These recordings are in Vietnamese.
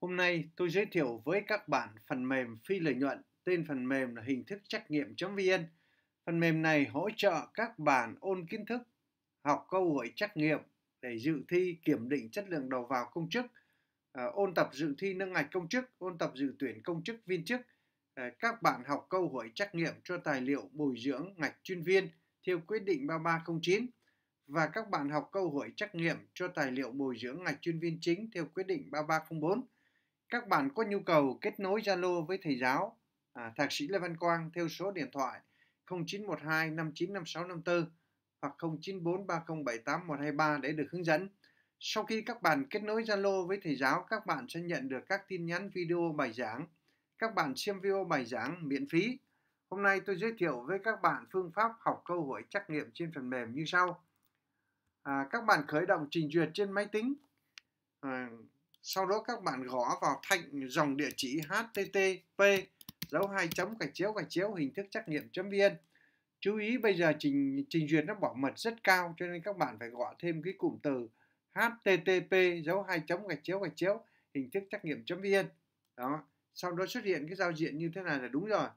Hôm nay tôi giới thiệu với các bạn phần mềm phi lợi nhuận, tên phần mềm là hình thức trắc nghiệm.vn. Phần mềm này hỗ trợ các bạn ôn kiến thức, học câu hỏi trắc nghiệm để dự thi kiểm định chất lượng đầu vào công chức, à, ôn tập dự thi nâng ngạch công chức, ôn tập dự tuyển công chức viên chức. À, các bạn học câu hỏi trắc nghiệm cho tài liệu bồi dưỡng ngạch chuyên viên theo quyết định 3309 và các bạn học câu hỏi trắc nghiệm cho tài liệu bồi dưỡng ngạch chuyên viên chính theo quyết định 3304. Các bạn có nhu cầu kết nối Zalo với thầy giáo à, Thạc sĩ Lê Văn Quang theo số điện thoại 0912 595654 hoặc 0943.078.123 để được hướng dẫn. Sau khi các bạn kết nối Zalo với thầy giáo, các bạn sẽ nhận được các tin nhắn video bài giảng. Các bạn xem video bài giảng miễn phí. Hôm nay tôi giới thiệu với các bạn phương pháp học câu hỏi trắc nghiệm trên phần mềm như sau. À, các bạn khởi động trình duyệt trên máy tính. À, sau đó các bạn gõ vào thanh dòng địa chỉ http dấu hai chấm gạch chéo gạch chéo hình thức trắc nghiệm chấm vn chú ý bây giờ trình trình duyệt nó bảo mật rất cao cho nên các bạn phải gõ thêm cái cụm từ http dấu hai chấm gạch chéo gạch chéo hình thức trắc nghiệm chấm vn đó sau đó xuất hiện cái giao diện như thế này là đúng rồi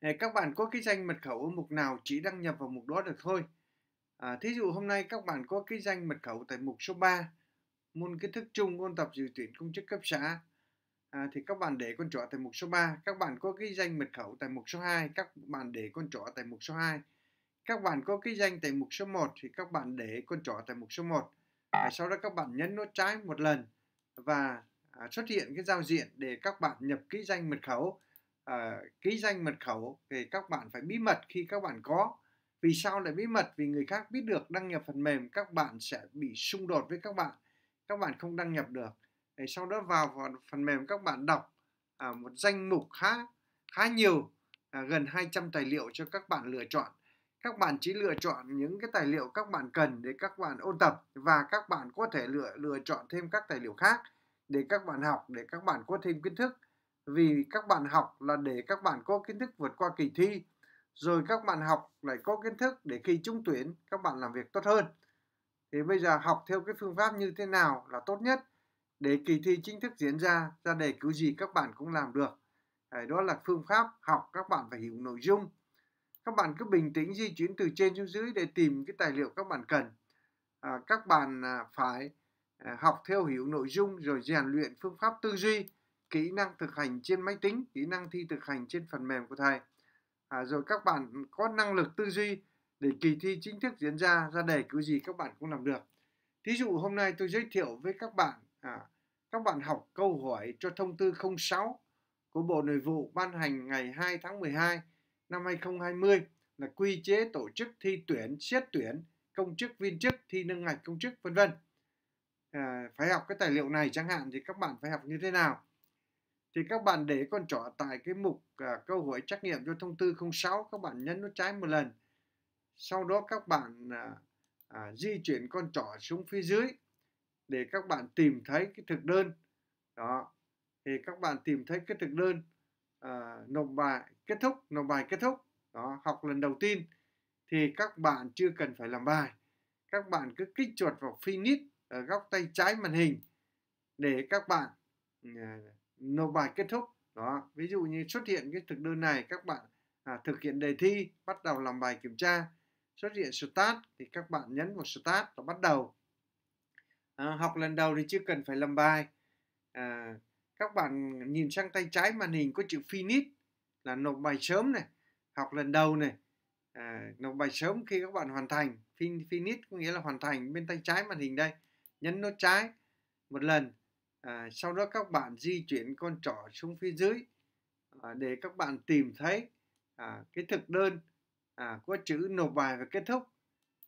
để các bạn có cái danh mật khẩu ở mục nào chỉ đăng nhập vào mục đó được thôi à, thí dụ hôm nay các bạn có cái danh mật khẩu tại mục số 3 môn kiến thức chung môn tập dự tuyển công chức cấp xã à, thì các bạn để con trỏ tại mục số 3 các bạn có cái danh mật khẩu tại mục số 2 các bạn để con trỏ tại mục số 2 các bạn có cái danh tại mục số 1 thì các bạn để con trỏ tại mục số 1 à, sau đó các bạn nhấn nút trái một lần và à, xuất hiện cái giao diện để các bạn nhập ký danh mật khẩu à, ký danh mật khẩu thì các bạn phải bí mật khi các bạn có vì sao lại bí mật vì người khác biết được đăng nhập phần mềm các bạn sẽ bị xung đột với các bạn các bạn không đăng nhập được để sau đó vào, phần mềm các bạn đọc à, một danh mục khá khá nhiều à, gần 200 tài liệu cho các bạn lựa chọn các bạn chỉ lựa chọn những cái tài liệu các bạn cần để các bạn ôn tập và các bạn có thể lựa lựa chọn thêm các tài liệu khác để các bạn học để các bạn có thêm kiến thức vì các bạn học là để các bạn có kiến thức vượt qua kỳ thi rồi các bạn học lại có kiến thức để khi trúng tuyển các bạn làm việc tốt hơn thì bây giờ học theo cái phương pháp như thế nào là tốt nhất để kỳ thi chính thức diễn ra ra đề cứu gì các bạn cũng làm được đó là phương pháp học các bạn phải hiểu nội dung các bạn cứ bình tĩnh di chuyển từ trên xuống dưới để tìm cái tài liệu các bạn cần à, các bạn à, phải à, học theo hiểu nội dung rồi rèn luyện phương pháp tư duy kỹ năng thực hành trên máy tính kỹ năng thi thực hành trên phần mềm của thầy à, rồi các bạn có năng lực tư duy để kỳ thi chính thức diễn ra ra đề cứ gì các bạn cũng làm được. Thí dụ hôm nay tôi giới thiệu với các bạn à, các bạn học câu hỏi cho thông tư 06 của Bộ Nội vụ ban hành ngày 2 tháng 12 năm 2020 là quy chế tổ chức thi tuyển, xét tuyển công chức viên chức, thi nâng ngạch công chức vân vân. À, phải học cái tài liệu này chẳng hạn thì các bạn phải học như thế nào? Thì các bạn để con trỏ tại cái mục à, câu hỏi trắc nghiệm cho thông tư 06 các bạn nhấn nút trái một lần sau đó các bạn à, à, di chuyển con trỏ xuống phía dưới để các bạn tìm thấy cái thực đơn đó thì các bạn tìm thấy cái thực đơn à, nộp bài kết thúc nộp bài kết thúc đó học lần đầu tiên thì các bạn chưa cần phải làm bài các bạn cứ kích chuột vào finish ở góc tay trái màn hình để các bạn à, nộp bài kết thúc đó ví dụ như xuất hiện cái thực đơn này các bạn à, thực hiện đề thi bắt đầu làm bài kiểm tra xuất hiện start thì các bạn nhấn vào start và bắt đầu à, học lần đầu thì chưa cần phải làm bài à, các bạn nhìn sang tay trái màn hình có chữ finish là nộp bài sớm này học lần đầu này à, nộp bài sớm khi các bạn hoàn thành finish có nghĩa là hoàn thành bên tay trái màn hình đây nhấn nút trái một lần à, sau đó các bạn di chuyển con trỏ xuống phía dưới à, để các bạn tìm thấy à, cái thực đơn à, có chữ nộp bài và kết thúc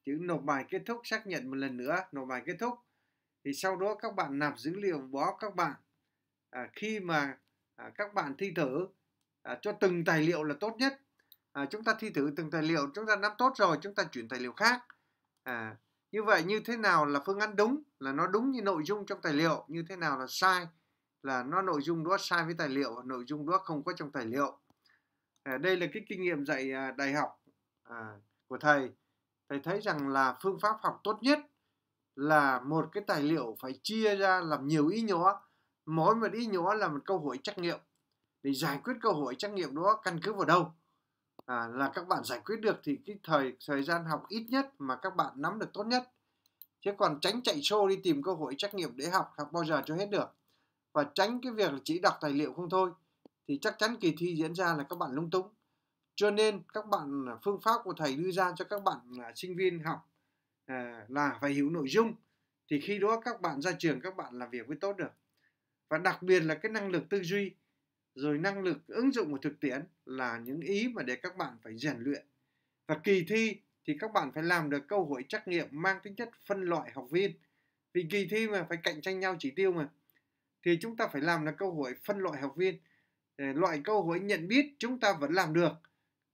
chữ nộp bài kết thúc xác nhận một lần nữa nộp bài kết thúc thì sau đó các bạn nạp dữ liệu bó các bạn à, khi mà à, các bạn thi thử à, cho từng tài liệu là tốt nhất à, chúng ta thi thử từng tài liệu chúng ta nắm tốt rồi chúng ta chuyển tài liệu khác à, như vậy như thế nào là phương án đúng là nó đúng như nội dung trong tài liệu như thế nào là sai là nó nội dung đó sai với tài liệu nội dung đó không có trong tài liệu à, đây là cái kinh nghiệm dạy à, đại học à, của thầy thầy thấy rằng là phương pháp học tốt nhất là một cái tài liệu phải chia ra làm nhiều ý nhỏ mỗi một ý nhỏ là một câu hỏi trắc nghiệm để giải quyết câu hỏi trắc nghiệm đó căn cứ vào đâu à, là các bạn giải quyết được thì cái thời thời gian học ít nhất mà các bạn nắm được tốt nhất chứ còn tránh chạy show đi tìm cơ hội trắc nghiệm để học học bao giờ cho hết được và tránh cái việc chỉ đọc tài liệu không thôi thì chắc chắn kỳ thi diễn ra là các bạn lung túng cho nên các bạn à, phương pháp của thầy đưa ra cho các bạn là sinh viên học à, là phải hiểu nội dung thì khi đó các bạn ra trường các bạn làm việc mới tốt được và đặc biệt là cái năng lực tư duy rồi năng lực ứng dụng của thực tiễn là những ý mà để các bạn phải rèn luyện và kỳ thi thì các bạn phải làm được câu hỏi trắc nghiệm mang tính chất phân loại học viên vì kỳ thi mà phải cạnh tranh nhau chỉ tiêu mà thì chúng ta phải làm là câu hỏi phân loại học viên ờ, loại câu hỏi nhận biết chúng ta vẫn làm được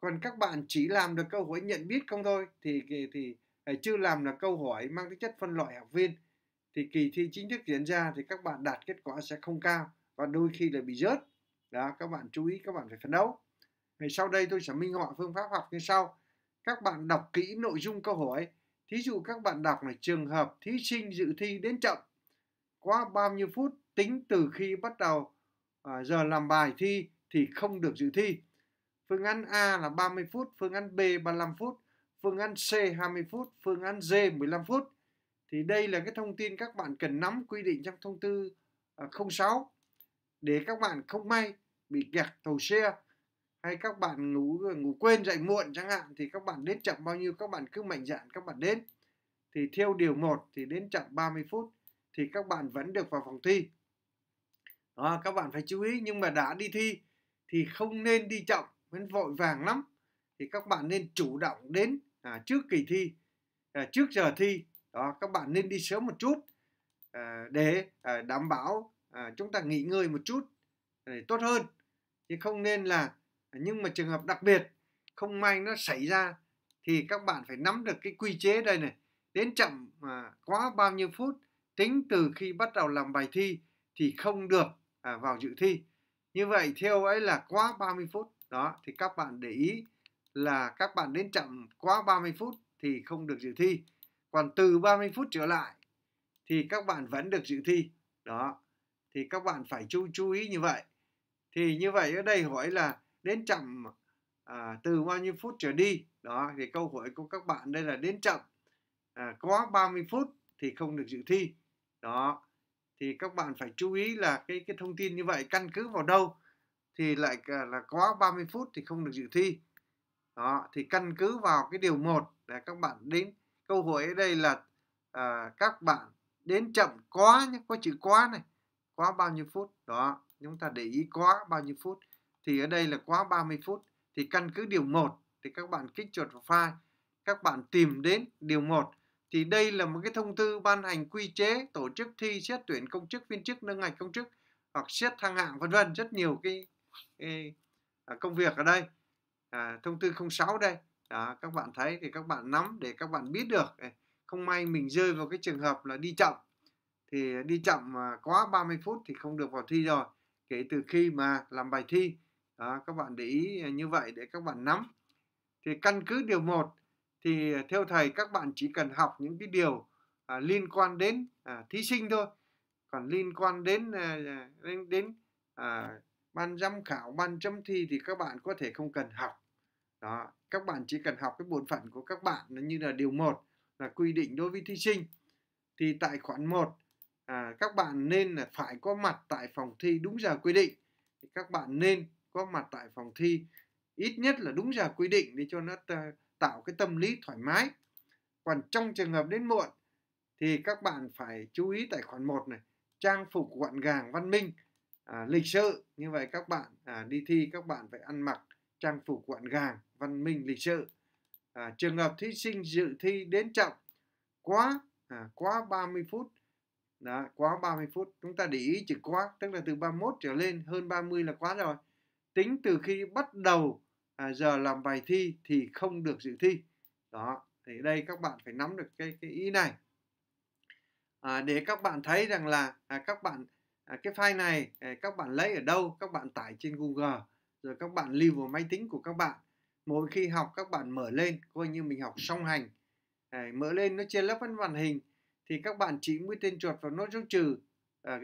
còn các bạn chỉ làm được câu hỏi nhận biết không thôi thì thì, à, chưa làm là câu hỏi mang tính chất phân loại học viên thì kỳ thi chính thức diễn ra thì các bạn đạt kết quả sẽ không cao và đôi khi là bị rớt đó các bạn chú ý các bạn phải phấn đấu thì sau đây tôi sẽ minh họa phương pháp học như sau các bạn đọc kỹ nội dung câu hỏi thí dụ các bạn đọc là trường hợp thí sinh dự thi đến chậm quá bao nhiêu phút tính từ khi bắt đầu à, giờ làm bài thi thì không được dự thi Phương án A là 30 phút, phương án B 35 phút, phương án C 20 phút, phương án D 15 phút. Thì đây là cái thông tin các bạn cần nắm quy định trong thông tư 06 à, để các bạn không may bị kẹt tàu xe hay các bạn ngủ ngủ quên dậy muộn chẳng hạn thì các bạn đến chậm bao nhiêu các bạn cứ mạnh dạn các bạn đến. Thì theo điều 1 thì đến chậm 30 phút thì các bạn vẫn được vào phòng thi. Đó, các bạn phải chú ý nhưng mà đã đi thi thì không nên đi chậm vẫn vội vàng lắm thì các bạn nên chủ động đến à, trước kỳ thi à, trước giờ thi đó các bạn nên đi sớm một chút à, để à, đảm bảo à, chúng ta nghỉ ngơi một chút à, để tốt hơn chứ không nên là à, nhưng mà trường hợp đặc biệt không may nó xảy ra thì các bạn phải nắm được cái quy chế đây này đến chậm à, quá bao nhiêu phút tính từ khi bắt đầu làm bài thi thì không được à, vào dự thi như vậy theo ấy là quá 30 phút đó thì các bạn để ý là các bạn đến chậm quá 30 phút thì không được dự thi còn từ 30 phút trở lại thì các bạn vẫn được dự thi đó thì các bạn phải chú chú ý như vậy thì như vậy ở đây hỏi là đến chậm à, từ bao nhiêu phút trở đi đó thì câu hỏi của các bạn đây là đến chậm à, có 30 phút thì không được dự thi đó thì các bạn phải chú ý là cái cái thông tin như vậy căn cứ vào đâu thì lại là quá 30 phút thì không được dự thi đó thì căn cứ vào cái điều 1 để các bạn đến câu hỏi ở đây là à, các bạn đến chậm quá nhé có chữ quá này quá bao nhiêu phút đó chúng ta để ý quá bao nhiêu phút thì ở đây là quá 30 phút thì căn cứ điều 1 thì các bạn kích chuột vào file các bạn tìm đến điều 1 thì đây là một cái thông tư ban hành quy chế tổ chức thi xét tuyển công chức viên chức nâng ngạch công chức hoặc xét thăng hạng vân vân rất nhiều cái À, công việc ở đây à, thông tư 06 đây đó, các bạn thấy thì các bạn nắm để các bạn biết được không may mình rơi vào cái trường hợp là đi chậm thì đi chậm quá 30 phút thì không được vào thi rồi kể từ khi mà làm bài thi đó, các bạn để ý như vậy để các bạn nắm thì căn cứ điều 1 thì theo thầy các bạn chỉ cần học những cái điều à, liên quan đến à, thí sinh thôi còn liên quan đến à, à đến đến à, ban giám khảo ban chấm thi thì các bạn có thể không cần học đó các bạn chỉ cần học cái bổn phận của các bạn như là điều 1 là quy định đối với thí sinh thì tại khoản 1 à, các bạn nên là phải có mặt tại phòng thi đúng giờ quy định thì các bạn nên có mặt tại phòng thi ít nhất là đúng giờ quy định để cho nó tạo cái tâm lý thoải mái còn trong trường hợp đến muộn thì các bạn phải chú ý tại khoản 1 này trang phục gọn gàng văn minh à, lịch sự như vậy các bạn à, đi thi các bạn phải ăn mặc trang phục gọn gàng văn minh lịch sự à, trường hợp thí sinh dự thi đến chậm quá à, quá 30 phút đó, quá 30 phút chúng ta để ý chữ quá tức là từ 31 trở lên hơn 30 là quá rồi tính từ khi bắt đầu à, giờ làm bài thi thì không được dự thi đó thì đây các bạn phải nắm được cái cái ý này à, để các bạn thấy rằng là à, các bạn À, cái file này à, các bạn lấy ở đâu các bạn tải trên Google rồi các bạn lưu vào máy tính của các bạn mỗi khi học các bạn mở lên coi như mình học song hành à, mở lên nó trên lớp văn màn hình thì các bạn chỉ mũi tên chuột vào nút dấu trừ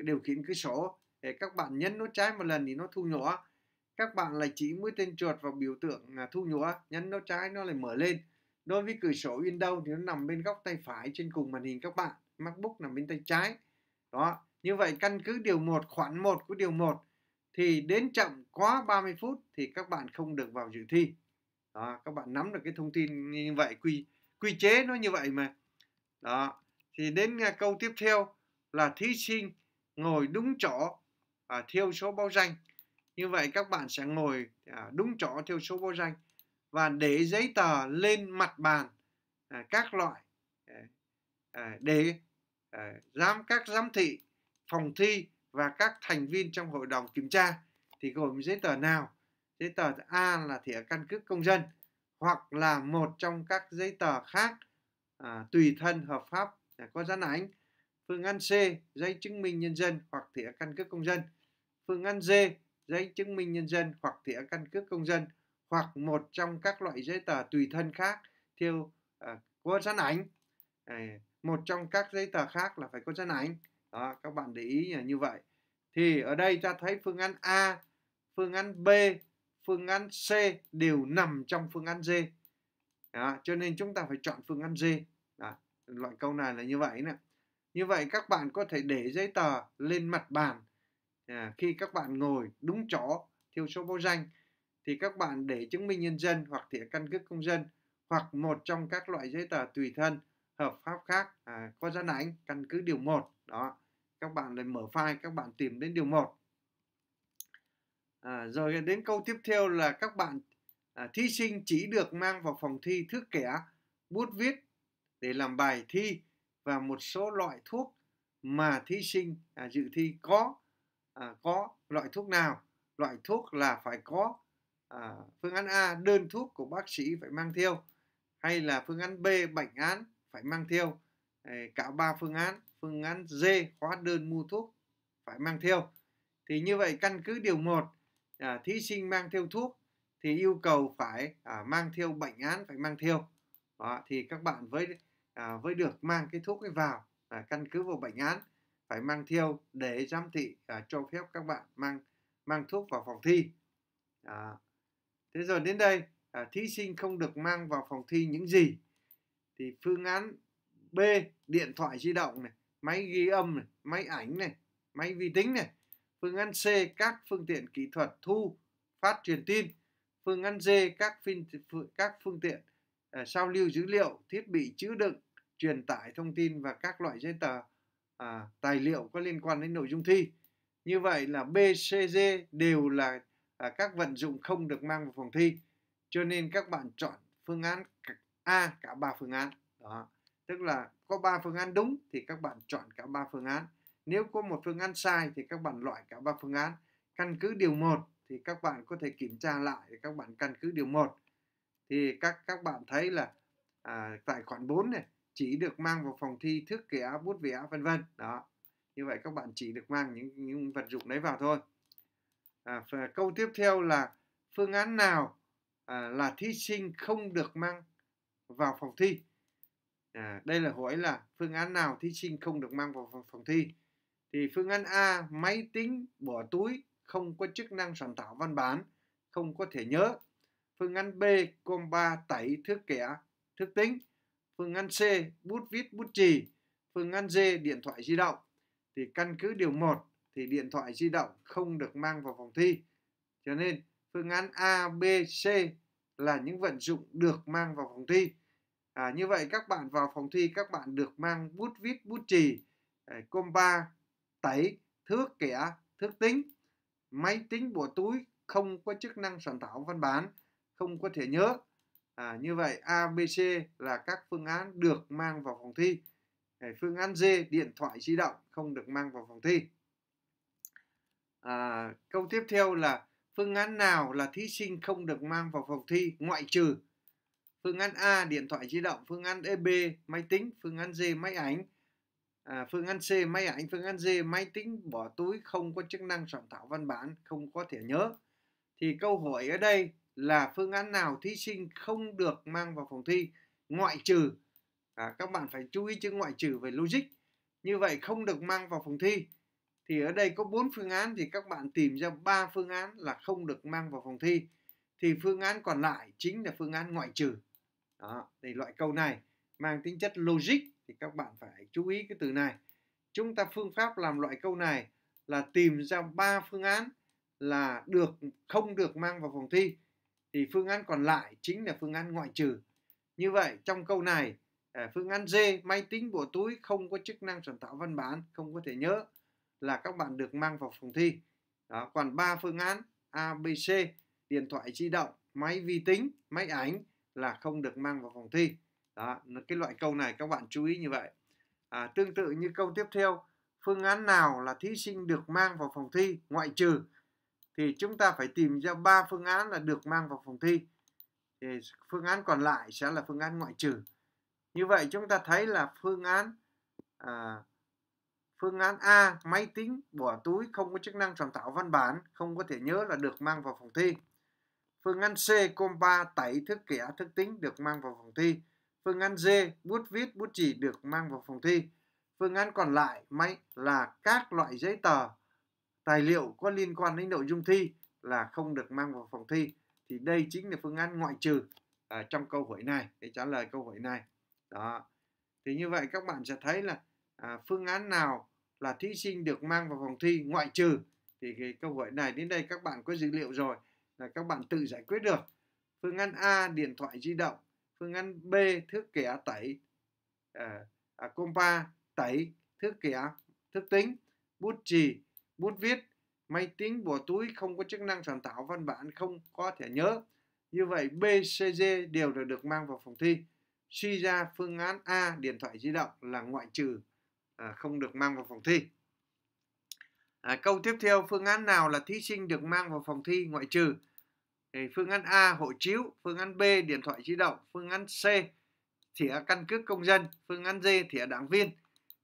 điều khiển cửa sổ để các bạn nhấn nút trái một lần thì nó thu nhỏ các bạn lại chỉ mũi tên chuột vào biểu tượng thu nhỏ nhấn nút trái nó lại mở lên đối với cửa sổ Windows thì nó nằm bên góc tay phải trên cùng màn hình các bạn MacBook nằm bên tay trái đó như vậy căn cứ điều 1 khoản 1 của điều 1 thì đến chậm quá 30 phút thì các bạn không được vào dự thi. Đó, các bạn nắm được cái thông tin như vậy quy quy chế nó như vậy mà. Đó. Thì đến à, câu tiếp theo là thí sinh ngồi đúng chỗ à, theo số báo danh. Như vậy các bạn sẽ ngồi à, đúng chỗ theo số báo danh và để giấy tờ lên mặt bàn à, các loại à, à để à, giám các giám thị phòng thi và các thành viên trong hội đồng kiểm tra thì gồm giấy tờ nào giấy tờ A là thẻ căn cước công dân hoặc là một trong các giấy tờ khác à, tùy thân hợp pháp à, có dán ảnh phương án C giấy chứng minh nhân dân hoặc thẻ căn cước công dân phương án D giấy chứng minh nhân dân hoặc thẻ căn cước công dân hoặc một trong các loại giấy tờ tùy thân khác theo à, có dán ảnh à, một trong các giấy tờ khác là phải có dán ảnh đó các bạn để ý như vậy thì ở đây ta thấy phương án A phương án B phương án C đều nằm trong phương án D đó, cho nên chúng ta phải chọn phương án D đó, loại câu này là như vậy nè như vậy các bạn có thể để giấy tờ lên mặt bàn à, khi các bạn ngồi đúng chỗ theo số báo danh thì các bạn để chứng minh nhân dân hoặc thẻ căn cước công dân hoặc một trong các loại giấy tờ tùy thân hợp pháp khác à, có gian ảnh căn cứ điều 1 đó các bạn lại mở file các bạn tìm đến điều một à, rồi đến câu tiếp theo là các bạn à, thí sinh chỉ được mang vào phòng thi thước kẻ bút viết để làm bài thi và một số loại thuốc mà thí sinh à, dự thi có à, có loại thuốc nào loại thuốc là phải có à, phương án A đơn thuốc của bác sĩ phải mang theo hay là phương án B bệnh án phải mang theo cả ba phương án phương án D hóa đơn mua thuốc phải mang theo thì như vậy căn cứ điều 1 à, thí sinh mang theo thuốc thì yêu cầu phải à, mang theo bệnh án phải mang theo đó, thì các bạn với à, với được mang cái thuốc ấy vào à, căn cứ vào bệnh án phải mang theo để giám thị à, cho phép các bạn mang mang thuốc vào phòng thi à, thế rồi đến đây à, thí sinh không được mang vào phòng thi những gì thì phương án B điện thoại di động này, máy ghi âm này, máy ảnh này, máy vi tính này. Phương án C các phương tiện kỹ thuật thu phát truyền tin. Phương án D các phương, các phương tiện uh, ờ, sao lưu dữ liệu, thiết bị chữ đựng, truyền tải thông tin và các loại giấy tờ à, tài liệu có liên quan đến nội dung thi. Như vậy là B, C, D đều là à, các vận dụng không được mang vào phòng thi. Cho nên các bạn chọn phương án A cả ba phương án. Đó tức là có 3 phương án đúng thì các bạn chọn cả 3 phương án nếu có một phương án sai thì các bạn loại cả 3 phương án căn cứ điều 1 thì các bạn có thể kiểm tra lại để các bạn căn cứ điều 1 thì các các bạn thấy là à, tài khoản 4 này chỉ được mang vào phòng thi thước kẻ bút vẽ vân vân đó như vậy các bạn chỉ được mang những, những vật dụng đấy vào thôi à, câu tiếp theo là phương án nào à, là thí sinh không được mang vào phòng thi à, đây là hỏi là phương án nào thí sinh không được mang vào phòng, thi thì phương án A máy tính bỏ túi không có chức năng soạn thảo văn bản không có thể nhớ phương án B com ba tẩy thước kẻ thước tính phương án C bút viết bút chì phương án D điện thoại di động thì căn cứ điều 1 thì điện thoại di động không được mang vào phòng thi cho nên phương án A B C là những vận dụng được mang vào phòng thi À, như vậy các bạn vào phòng thi các bạn được mang bút viết bút chì, compa à, tẩy, thước kẻ, thước tính, máy tính bộ túi không có chức năng soạn thảo văn bản, không có thể nhớ. À, như vậy ABC là các phương án được mang vào phòng thi. À, phương án D điện thoại di động không được mang vào phòng thi. À, câu tiếp theo là phương án nào là thí sinh không được mang vào phòng thi ngoại trừ phương án A điện thoại di động, phương án B máy tính, phương án D máy ảnh, à, phương án C máy ảnh, phương án D máy tính bỏ túi không có chức năng soạn thảo văn bản, không có thể nhớ. Thì câu hỏi ở đây là phương án nào thí sinh không được mang vào phòng thi ngoại trừ à, các bạn phải chú ý chữ ngoại trừ về logic như vậy không được mang vào phòng thi thì ở đây có bốn phương án thì các bạn tìm ra ba phương án là không được mang vào phòng thi thì phương án còn lại chính là phương án ngoại trừ đó thì loại câu này mang tính chất logic thì các bạn phải chú ý cái từ này chúng ta phương pháp làm loại câu này là tìm ra ba phương án là được không được mang vào phòng thi thì phương án còn lại chính là phương án ngoại trừ như vậy trong câu này à, phương án D máy tính bộ túi không có chức năng soạn tạo văn bản không có thể nhớ là các bạn được mang vào phòng thi đó còn ba phương án A B C điện thoại di động máy vi tính máy ảnh là không được mang vào phòng thi đó cái loại câu này các bạn chú ý như vậy à, tương tự như câu tiếp theo phương án nào là thí sinh được mang vào phòng thi ngoại trừ thì chúng ta phải tìm ra ba phương án là được mang vào phòng thi thì phương án còn lại sẽ là phương án ngoại trừ như vậy chúng ta thấy là phương án à, phương án A máy tính bỏ túi không có chức năng soạn tạo văn bản không có thể nhớ là được mang vào phòng thi Phương án C gồm 3 tẩy thước kẻ thước tính được mang vào phòng thi. Phương án D bút viết bút chỉ được mang vào phòng thi. Phương án còn lại máy là các loại giấy tờ, tài liệu có liên quan đến nội dung thi là không được mang vào phòng thi. Thì đây chính là phương án ngoại trừ à, trong câu hỏi này để trả lời câu hỏi này. Đó. Thì như vậy các bạn sẽ thấy là à, phương án nào là thí sinh được mang vào phòng thi ngoại trừ thì cái câu hỏi này đến đây các bạn có dữ liệu rồi là các bạn tự giải quyết được. Phương án A điện thoại di động, phương án B thước kẻ tẩy à, à, compa tẩy thước kẻ thước tính bút chì bút viết máy tính bỏ túi không có chức năng soạn thảo văn bản không có thể nhớ như vậy B, C, D đều đã được mang vào phòng thi suy ra phương án A điện thoại di động là ngoại trừ à, không được mang vào phòng thi à, câu tiếp theo phương án nào là thí sinh được mang vào phòng thi ngoại trừ thì phương án A hộ chiếu phương án B điện thoại di động phương án C thẻ căn cước công dân phương án D thẻ đảng viên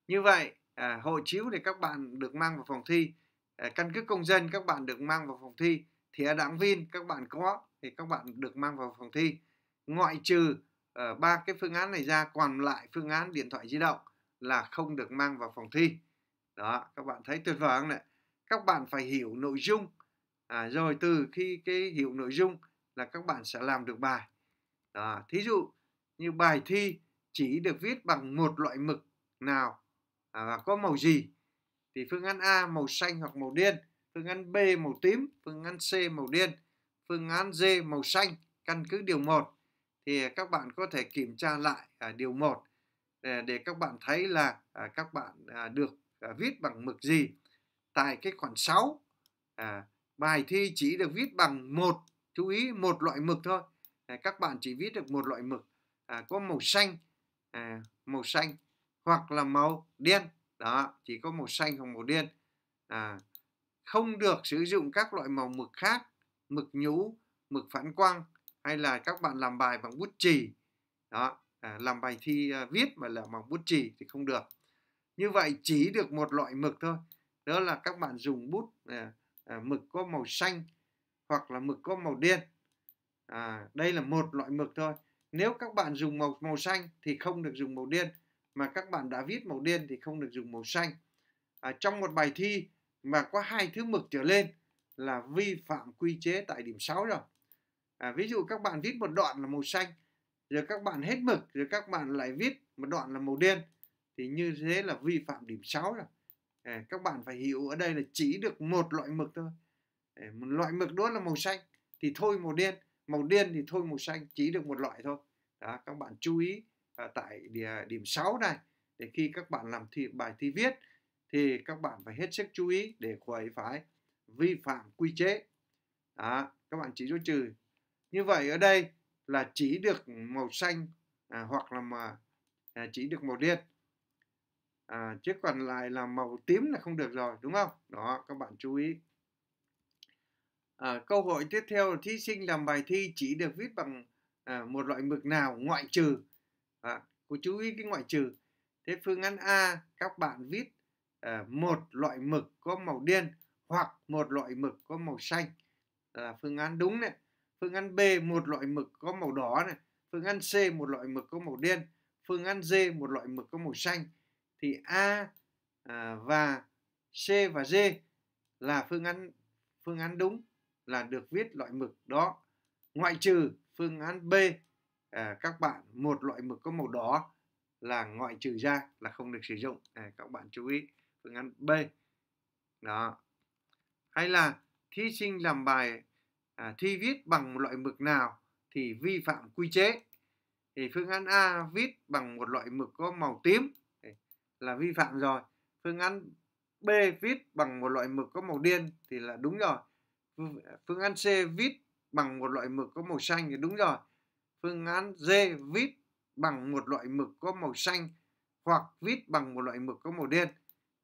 như vậy à, hộ chiếu thì các bạn được mang vào phòng thi à, căn cước công dân các bạn được mang vào phòng thi thẻ đảng viên các bạn có thì các bạn được mang vào phòng thi ngoại trừ ờ, ba à, cái phương án này ra còn lại phương án điện thoại di động là không được mang vào phòng thi đó các bạn thấy tuyệt vời không này? các bạn phải hiểu nội dung à, rồi từ khi cái hiểu nội dung là các bạn sẽ làm được bài đó, thí dụ như bài thi chỉ được viết bằng một loại mực nào à, và có màu gì thì phương án A màu xanh hoặc màu đen phương án B màu tím phương án C màu đen phương án D màu xanh căn cứ điều 1 thì à, các bạn có thể kiểm tra lại à, điều 1 để, à, để các bạn thấy là à, các bạn à, được à, viết bằng mực gì tại cái khoản 6 à, bài thi chỉ được viết bằng một chú ý một loại mực thôi à, các bạn chỉ viết được một loại mực à, có màu xanh à, màu xanh hoặc là màu đen đó chỉ có màu xanh hoặc màu đen à, không được sử dụng các loại màu mực khác mực nhũ mực phản quang hay là các bạn làm bài bằng bút chì đó à, làm bài thi à, viết mà là bằng bút chì thì không được như vậy chỉ được một loại mực thôi đó là các bạn dùng bút à, À, mực có màu xanh hoặc là mực có màu đen à, đây là một loại mực thôi nếu các bạn dùng màu màu xanh thì không được dùng màu đen mà các bạn đã viết màu đen thì không được dùng màu xanh à, trong một bài thi mà có hai thứ mực trở lên là vi phạm quy chế tại điểm 6 rồi à, ví dụ các bạn viết một đoạn là màu xanh rồi các bạn hết mực rồi các bạn lại viết một đoạn là màu đen thì như thế là vi phạm điểm 6 rồi các bạn phải hiểu ở đây là chỉ được một loại mực thôi một loại mực đó là màu xanh thì thôi màu đen màu đen thì thôi màu xanh chỉ được một loại thôi đó, các bạn chú ý à, tại địa, điểm 6 này để khi các bạn làm thi, bài thi viết thì các bạn phải hết sức chú ý để khỏi phải vi phạm quy chế đó, các bạn chỉ số trừ như vậy ở đây là chỉ được màu xanh à, hoặc là mà à, chỉ được màu đen à, chứ còn lại là màu tím là không được rồi đúng không đó các bạn chú ý à, câu hỏi tiếp theo là thí sinh làm bài thi chỉ được viết bằng à, một loại mực nào ngoại trừ à, cô chú ý cái ngoại trừ thế phương án a các bạn viết à, một loại mực có màu đen hoặc một loại mực có màu xanh là phương án đúng này phương án b một loại mực có màu đỏ này phương án c một loại mực có màu đen phương án d một loại mực có màu xanh thì A à, và C và D là phương án phương án đúng là được viết loại mực đó ngoại trừ phương án B à, các bạn một loại mực có màu đỏ là ngoại trừ ra là không được sử dụng à, các bạn chú ý phương án B đó hay là thí sinh làm bài à, thi viết bằng một loại mực nào thì vi phạm quy chế thì phương án A viết bằng một loại mực có màu tím là vi phạm rồi phương án B viết bằng một loại mực có màu đen thì là đúng rồi phương án C viết bằng một loại mực có màu xanh thì đúng rồi phương án D viết bằng một loại mực có màu xanh hoặc viết bằng một loại mực có màu đen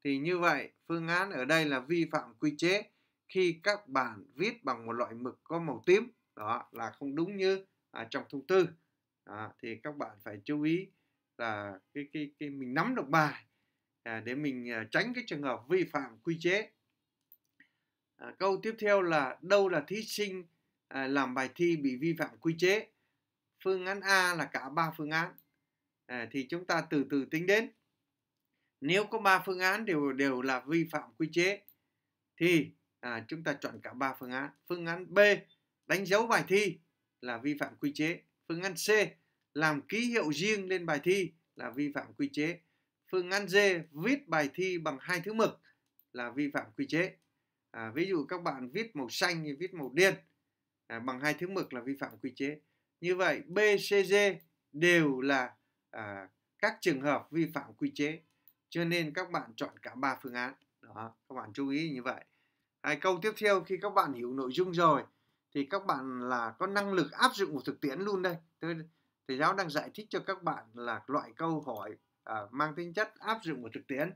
thì như vậy phương án ở đây là vi phạm quy chế khi các bạn viết bằng một loại mực có màu tím đó là không đúng như à, trong thông tư à, thì các bạn phải chú ý là cái cái cái mình nắm được bài à, để mình à, tránh cái trường hợp vi phạm quy chế à, câu tiếp theo là đâu là thí sinh à, làm bài thi bị vi phạm quy chế phương án A là cả ba phương án à, thì chúng ta từ từ tính đến nếu có ba phương án đều đều là vi phạm quy chế thì à, chúng ta chọn cả ba phương án phương án B đánh dấu bài thi là vi phạm quy chế phương án C làm ký hiệu riêng lên bài thi là vi phạm quy chế. Phương án D viết bài thi bằng hai thứ mực là vi phạm quy chế. À, ví dụ các bạn viết màu xanh thì viết màu đen à, bằng hai thứ mực là vi phạm quy chế. Như vậy B, C, D đều là à, các trường hợp vi phạm quy chế. Cho nên các bạn chọn cả ba phương án. Đó, các bạn chú ý như vậy. À, câu tiếp theo khi các bạn hiểu nội dung rồi thì các bạn là có năng lực áp dụng một thực tiễn luôn đây. Tôi thầy giáo đang giải thích cho các bạn là loại câu hỏi à, mang tính chất áp dụng vào thực tiễn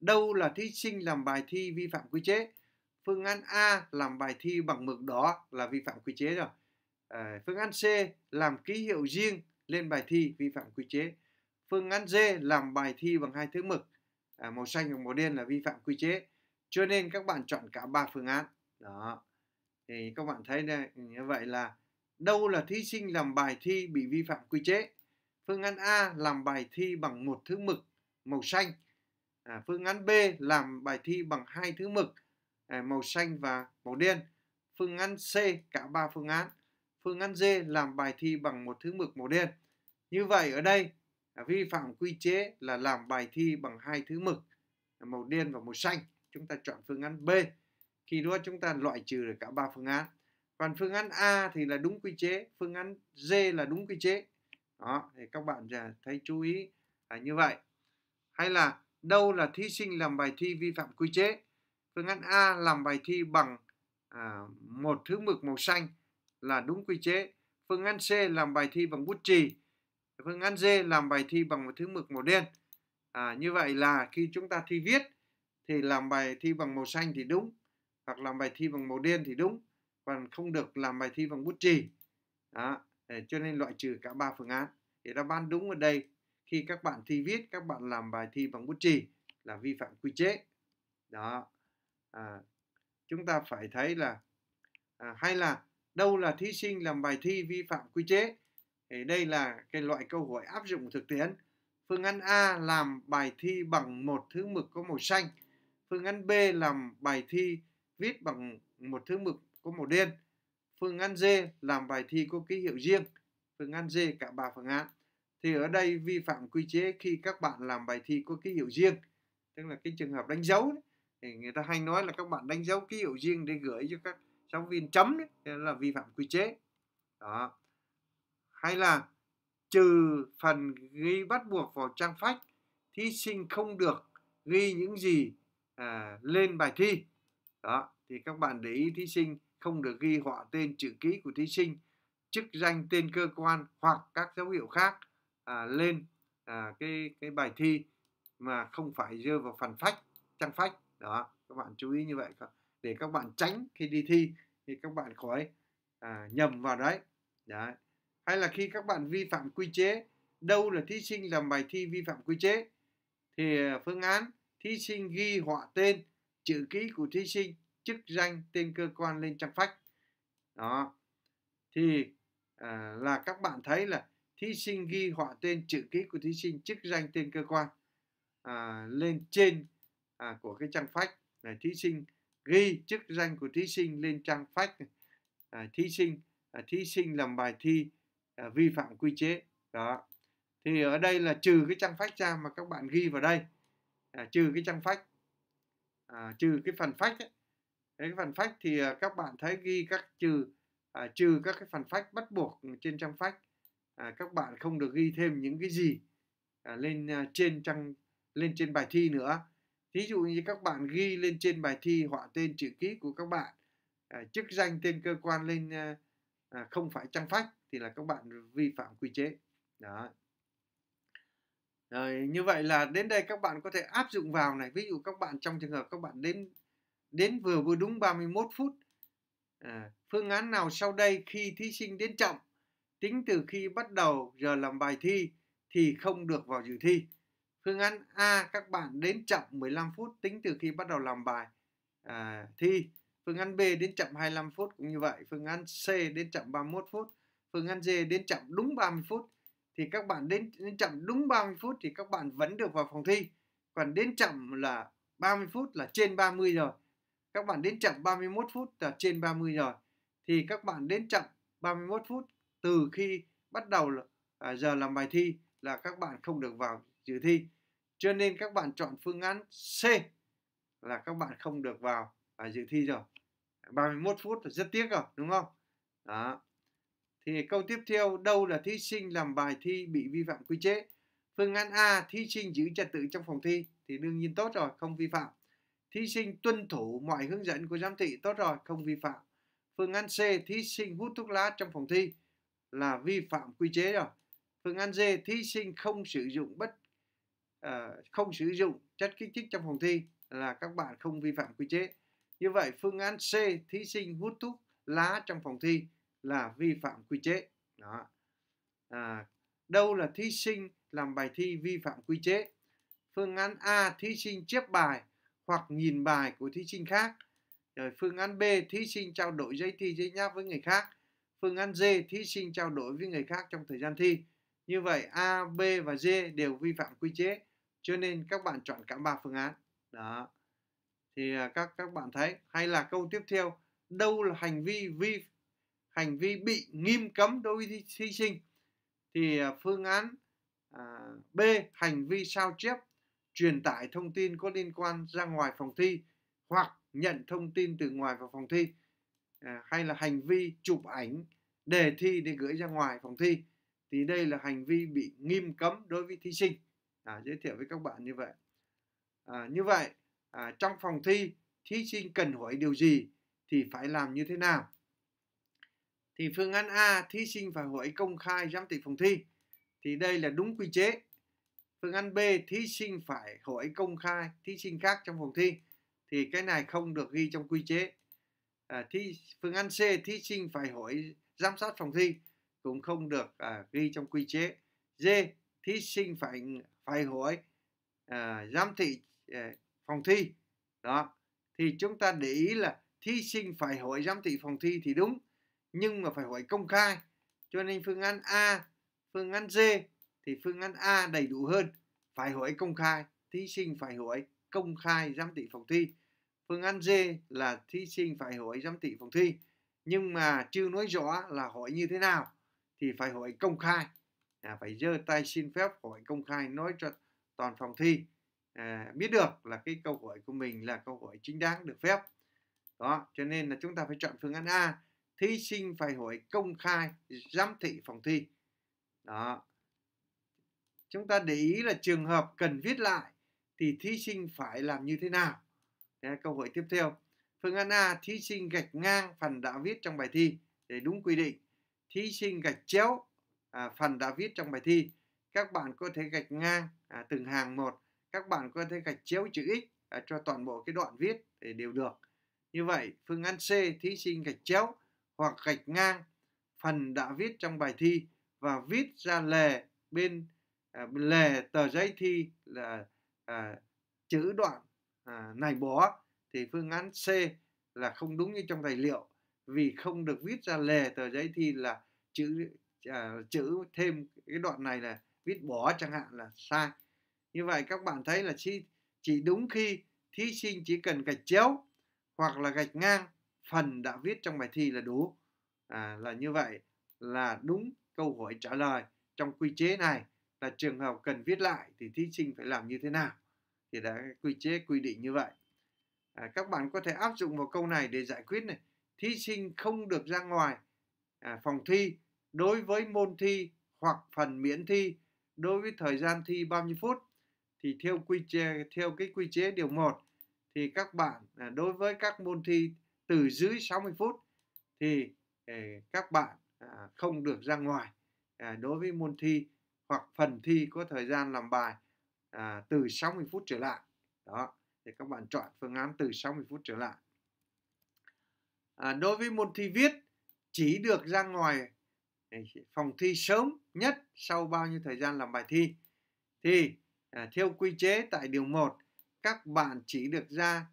đâu là thí sinh làm bài thi vi phạm quy chế phương án A làm bài thi bằng mực đỏ là vi phạm quy chế rồi à, phương án C làm ký hiệu riêng lên bài thi vi phạm quy chế phương án D làm bài thi bằng hai thứ mực à, màu xanh và màu đen là vi phạm quy chế cho nên các bạn chọn cả ba phương án đó thì các bạn thấy như vậy là Đâu là thí sinh làm bài thi bị vi phạm quy chế? Phương án A làm bài thi bằng một thứ mực màu xanh. À, phương án B làm bài thi bằng hai thứ mực à, màu xanh và màu đen. Phương án C cả ba phương án. Phương án D làm bài thi bằng một thứ mực màu đen. Như vậy ở đây à, vi phạm quy chế là làm bài thi bằng hai thứ mực à, màu đen và màu xanh. Chúng ta chọn phương án B. Khi đó chúng ta loại trừ được cả ba phương án còn phương án A thì là đúng quy chế phương án D là đúng quy chế đó thì các bạn thấy chú ý là như vậy hay là đâu là thí sinh làm bài thi vi phạm quy chế phương án A làm bài thi bằng à, một thứ mực màu xanh là đúng quy chế phương án C làm bài thi bằng bút chì phương án D làm bài thi bằng một thứ mực màu đen à, như vậy là khi chúng ta thi viết thì làm bài thi bằng màu xanh thì đúng hoặc làm bài thi bằng màu đen thì đúng còn không được làm bài thi bằng bút chì đó cho nên loại trừ cả ba phương án thì đáp án đúng ở đây khi các bạn thi viết các bạn làm bài thi bằng bút chì là vi phạm quy chế đó à, chúng ta phải thấy là à, hay là đâu là thí sinh làm bài thi vi phạm quy chế thì đây là cái loại câu hỏi áp dụng thực tiễn phương án A làm bài thi bằng một thứ mực có màu xanh phương án B làm bài thi viết bằng một thứ mực có màu đen. Phương án D làm bài thi có ký hiệu riêng. Phương án D cả ba phương án. Thì ở đây vi phạm quy chế khi các bạn làm bài thi có ký hiệu riêng. Tức là cái trường hợp đánh dấu đấy. Thì người ta hay nói là các bạn đánh dấu ký hiệu riêng để gửi cho các giáo viên chấm đấy. Thế là vi phạm quy chế. Đó. Hay là trừ phần ghi bắt buộc vào trang phách thí sinh không được ghi những gì à, lên bài thi đó thì các bạn để ý thí sinh không được ghi họ tên chữ ký của thí sinh chức danh tên cơ quan hoặc các dấu hiệu khác à, lên à, cái cái bài thi mà không phải rơi vào phần phách trang phách đó các bạn chú ý như vậy để các bạn tránh khi đi thi thì các bạn khỏi à, nhầm vào đấy đấy hay là khi các bạn vi phạm quy chế đâu là thí sinh làm bài thi vi phạm quy chế thì à, phương án thí sinh ghi họ tên chữ ký của thí sinh chức danh tên cơ quan lên trang phách đó thì à, là các bạn thấy là thí sinh ghi họ tên chữ ký của thí sinh chức danh tên cơ quan à, lên trên à, của cái trang phách là thí sinh ghi chức danh của thí sinh lên trang phách À, thí sinh à, thí sinh làm bài thi à, vi phạm quy chế đó thì ở đây là trừ cái trang phách ra mà các bạn ghi vào đây à, trừ cái trang phách à, trừ cái phần phách ấy, Đấy, cái phần phách thì à, các bạn thấy ghi các trừ à, trừ các cái phần phách bắt buộc trên trang phách à, các bạn không được ghi thêm những cái gì à, lên à, trên trang lên trên bài thi nữa ví dụ như các bạn ghi lên trên bài thi họa tên chữ ký của các bạn à, chức danh tên cơ quan lên à, à, không phải trang phách thì là các bạn vi phạm quy chế đó rồi như vậy là đến đây các bạn có thể áp dụng vào này ví dụ các bạn trong trường hợp các bạn đến đến vừa vừa đúng 31 phút. À, phương án nào sau đây khi thí sinh đến chậm tính từ khi bắt đầu giờ làm bài thi thì không được vào dự thi. Phương án A các bạn đến chậm 15 phút tính từ khi bắt đầu làm bài à, thi. Phương án B đến chậm 25 phút cũng như vậy. Phương án C đến chậm 31 phút. Phương án D đến chậm đúng 30 phút. Thì các bạn đến, đến chậm đúng 30 phút thì các bạn vẫn được vào phòng thi. Còn đến chậm là 30 phút là trên 30 rồi các bạn đến chậm 31 phút là trên 30 rồi thì các bạn đến chậm 31 phút từ khi bắt đầu à, giờ làm bài thi là các bạn không được vào dự thi cho nên các bạn chọn phương án C là các bạn không được vào à, dự thi rồi 31 phút là rất tiếc rồi đúng không đó thì câu tiếp theo đâu là thí sinh làm bài thi bị vi phạm quy chế phương án A thí sinh giữ trật tự trong phòng thi thì đương nhiên tốt rồi không vi phạm thí sinh tuân thủ mọi hướng dẫn của giám thị tốt rồi, không vi phạm. Phương án C, thí sinh hút thuốc lá trong phòng thi là vi phạm quy chế rồi. Phương án D, thí sinh không sử dụng bất uh, không sử dụng chất kích thích trong phòng thi là các bạn không vi phạm quy chế. Như vậy phương án C, thí sinh hút thuốc lá trong phòng thi là vi phạm quy chế. Đó. À, đâu là thí sinh làm bài thi vi phạm quy chế? Phương án A, thí sinh chép bài hoặc nhìn bài của thí sinh khác. Rồi phương án B, thí sinh trao đổi giấy thi giấy nháp với người khác. Phương án D, thí sinh trao đổi với người khác trong thời gian thi. Như vậy A, B và D đều vi phạm quy chế. Cho nên các bạn chọn cả ba phương án. Đó. Thì à, các các bạn thấy hay là câu tiếp theo, đâu là hành vi vi hành vi bị nghiêm cấm đối với thí, sinh? Thì à, phương án à, B, hành vi sao chép truyền tải thông tin có liên quan ra ngoài phòng thi hoặc nhận thông tin từ ngoài vào phòng thi à, hay là hành vi chụp ảnh đề thi để gửi ra ngoài phòng thi thì đây là hành vi bị nghiêm cấm đối với thí sinh à, giới thiệu với các bạn như vậy à, như vậy à, trong phòng thi thí sinh cần hỏi điều gì thì phải làm như thế nào thì phương án A thí sinh phải hỏi công khai giám thị phòng thi thì đây là đúng quy chế Phương án B thí sinh phải hỏi công khai thí sinh khác trong phòng thi thì cái này không được ghi trong quy chế. À, thí, phương án C thí sinh phải hỏi giám sát phòng thi cũng không được à, ghi trong quy chế. D thí sinh phải phải hỏi à, giám thị à, phòng thi đó thì chúng ta để ý là thí sinh phải hỏi giám thị phòng thi thì đúng nhưng mà phải hỏi công khai cho nên phương án A phương án D thì phương án A đầy đủ hơn phải hỏi công khai thí sinh phải hỏi công khai giám thị phòng thi phương án D là thí sinh phải hỏi giám thị phòng thi nhưng mà chưa nói rõ là hỏi như thế nào thì phải hỏi công khai à, phải giơ tay xin phép hỏi công khai nói cho toàn phòng thi à, biết được là cái câu hỏi của mình là câu hỏi chính đáng được phép đó cho nên là chúng ta phải chọn phương án A thí sinh phải hỏi công khai giám thị phòng thi đó chúng ta để ý là trường hợp cần viết lại thì thí sinh phải làm như thế nào thế câu hỏi tiếp theo phương án a thí sinh gạch ngang phần đã viết trong bài thi để đúng quy định thí sinh gạch chéo à, phần đã viết trong bài thi các bạn có thể gạch ngang à, từng hàng một các bạn có thể gạch chéo chữ x à, cho toàn bộ cái đoạn viết để đều được như vậy phương án c thí sinh gạch chéo hoặc gạch ngang phần đã viết trong bài thi và viết ra lề bên À, lề tờ giấy thi là à, chữ đoạn à, này bỏ thì phương án C là không đúng như trong tài liệu vì không được viết ra lề tờ giấy thi là chữ à, chữ thêm cái đoạn này là viết bỏ chẳng hạn là sai như vậy các bạn thấy là chỉ, chỉ đúng khi thí sinh chỉ cần gạch chéo hoặc là gạch ngang phần đã viết trong bài thi là đủ à, là như vậy là đúng câu hỏi trả lời trong quy chế này là trường hợp cần viết lại thì thí sinh phải làm như thế nào thì đã quy chế quy định như vậy à, các bạn có thể áp dụng vào câu này để giải quyết này thí sinh không được ra ngoài à, phòng thi đối với môn thi hoặc phần miễn thi đối với thời gian thi bao nhiêu phút thì theo quy chế theo cái quy chế điều 1 thì các bạn à, đối với các môn thi từ dưới 60 phút thì eh, các bạn à, không được ra ngoài à, đối với môn thi hoặc phần thi có thời gian làm bài à, từ 60 phút trở lại đó thì các bạn chọn phương án từ 60 phút trở lại à, đối với môn thi viết chỉ được ra ngoài à, phòng thi sớm nhất sau bao nhiêu thời gian làm bài thi thì à, theo quy chế tại điều 1 các bạn chỉ được ra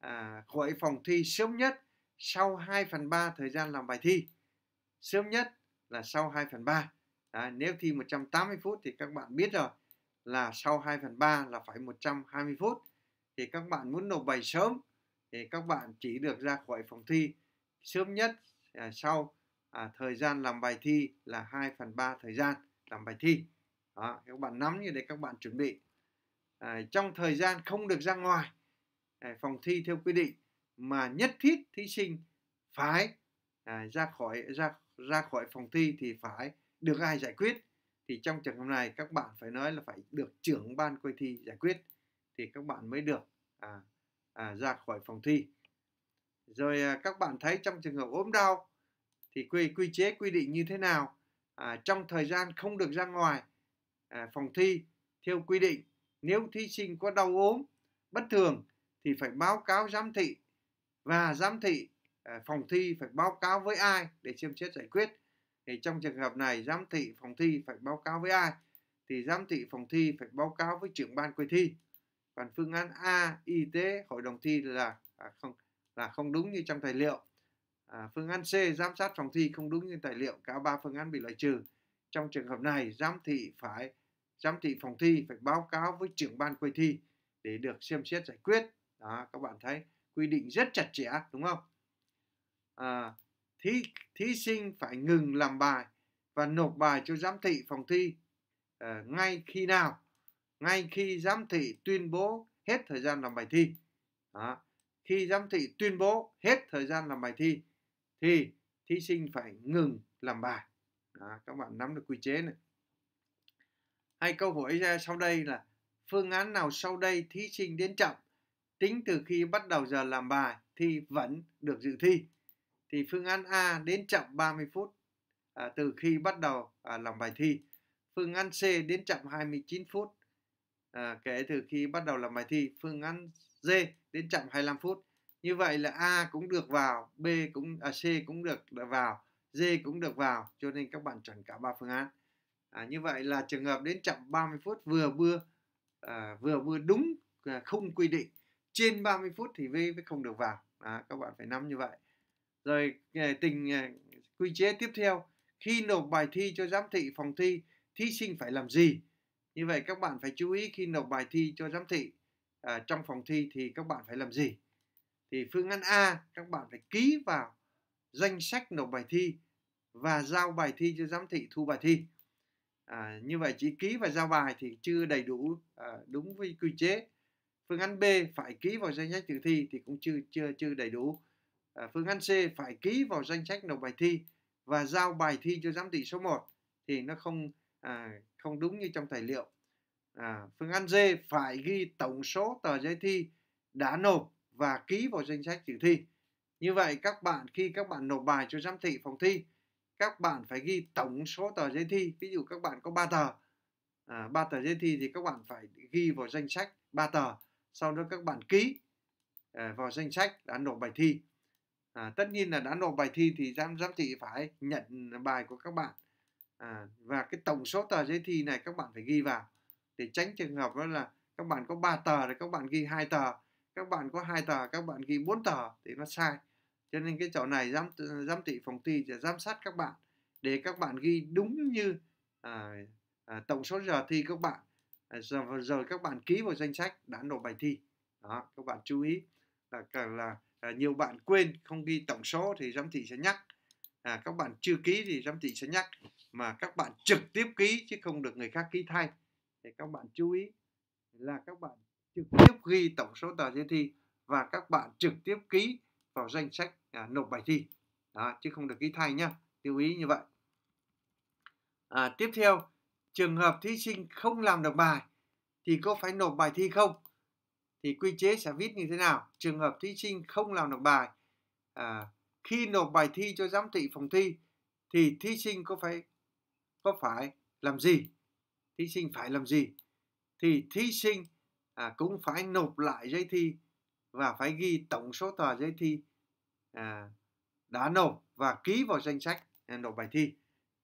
à, khỏi phòng thi sớm nhất sau 2 phần 3 thời gian làm bài thi sớm nhất là sau 2 phần 3 Đấy, nếu thi 180 phút thì các bạn biết rồi là sau 2 phần 3 là phải 120 phút thì các bạn muốn nộp bài sớm thì các bạn chỉ được ra khỏi phòng thi sớm nhất à, sau à, thời gian làm bài thi là 2 phần 3 thời gian làm bài thi đó, các bạn nắm như để các bạn chuẩn bị à, trong thời gian không được ra ngoài à, phòng thi theo quy định mà nhất thiết thí sinh phải à, ra khỏi ra ra khỏi phòng thi thì phải được ai giải quyết thì trong trường hợp này các bạn phải nói là phải được trưởng ban coi thi giải quyết thì các bạn mới được à, à, ra khỏi phòng thi rồi à, các bạn thấy trong trường hợp ốm đau thì quy quy chế quy định như thế nào à, trong thời gian không được ra ngoài à, phòng thi theo quy định nếu thí sinh có đau ốm bất thường thì phải báo cáo giám thị và giám thị à, phòng thi phải báo cáo với ai để xem xét giải quyết thì trong trường hợp này giám thị phòng thi phải báo cáo với ai thì giám thị phòng thi phải báo cáo với trưởng ban coi thi còn phương án A y tế hội đồng thi là à, không là không đúng như trong tài liệu à, phương án C giám sát phòng thi không đúng như tài liệu cả ba phương án bị loại trừ trong trường hợp này giám thị phải giám thị phòng thi phải báo cáo với trưởng ban coi thi để được xem xét giải quyết đó các bạn thấy quy định rất chặt chẽ đúng không à, thí, thí sinh phải ngừng làm bài và nộp bài cho giám thị phòng thi uh, ngay khi nào ngay khi giám thị tuyên bố hết thời gian làm bài thi Đó. khi giám thị tuyên bố hết thời gian làm bài thi thì thí sinh phải ngừng làm bài Đó, các bạn nắm được quy chế này hay câu hỏi ra sau đây là phương án nào sau đây thí sinh đến chậm tính từ khi bắt đầu giờ làm bài thì vẫn được dự thi thì phương án A đến chậm 30 phút à, từ khi bắt đầu à, làm bài thi. Phương án C đến chậm 29 phút à, kể từ khi bắt đầu làm bài thi. Phương án D đến chậm 25 phút. Như vậy là A cũng được vào, B cũng à, C cũng được vào, D cũng được vào cho nên các bạn chọn cả ba phương án. À, như vậy là trường hợp đến chậm 30 phút vừa vừa à, vừa bưa đúng à, không quy định trên 30 phút thì V không được vào. À, các bạn phải nắm như vậy rồi ờ, tình ờ, quy chế tiếp theo khi nộp bài thi cho giám thị phòng thi thí sinh phải làm gì như vậy các bạn phải chú ý khi nộp bài thi cho giám thị à, trong phòng thi thì các bạn phải làm gì thì phương án A các bạn phải ký vào danh sách nộp bài thi và giao bài thi cho giám thị thu bài thi à, như vậy chỉ ký và giao bài thì chưa đầy đủ à, đúng với quy chế phương án B phải ký vào danh sách dự thi thì cũng chưa chưa chưa đầy đủ Ờ, phương án C phải ký vào danh sách nộp bài thi và giao bài thi cho giám thị số 1 thì nó không à, không đúng như trong tài liệu à, phương án D phải ghi tổng số tờ giấy thi đã nộp và ký vào danh sách dự thi như vậy các bạn khi các bạn nộp bài cho giám thị phòng thi các bạn phải ghi tổng số tờ giấy thi ví dụ các bạn có 3 tờ à, 3 tờ giấy thi thì các bạn phải ghi vào danh sách 3 tờ sau đó các bạn ký à, vào danh sách đã nộp bài thi à, tất nhiên là đã nộp bài thi thì giám giám thị phải nhận bài của các bạn à, và cái tổng số tờ giấy thi này các bạn phải ghi vào để tránh trường hợp đó là các bạn có 3 tờ thì các bạn ghi hai tờ các bạn có hai tờ các bạn ghi 4 tờ thì nó sai cho nên cái chỗ này giám giám thị phòng thi sẽ giám sát các bạn để các bạn ghi đúng như à, à, tổng số giờ thi các bạn à, rồi, rồi các bạn ký vào danh sách đã nộp bài thi đó các bạn chú ý là là à, nhiều bạn quên không ghi tổng số thì giám thị sẽ nhắc à, các bạn chưa ký thì giám thị sẽ nhắc mà các bạn trực tiếp ký chứ không được người khác ký thay thì các bạn chú ý là các bạn trực tiếp ghi tổng số tờ giấy thi và các bạn trực tiếp ký vào danh sách à, nộp bài thi đó, chứ không được ký thay nhá lưu ý như vậy à, tiếp theo trường hợp thí sinh không làm được bài thì có phải nộp bài thi không thì quy chế sẽ viết như thế nào trường hợp thí sinh không làm được bài à, khi nộp bài thi cho giám thị phòng thi thì thí sinh có phải có phải làm gì thí sinh phải làm gì thì thí sinh à, cũng phải nộp lại giấy thi và phải ghi tổng số tờ giấy thi à, đã nộp và ký vào danh sách à, nộp bài thi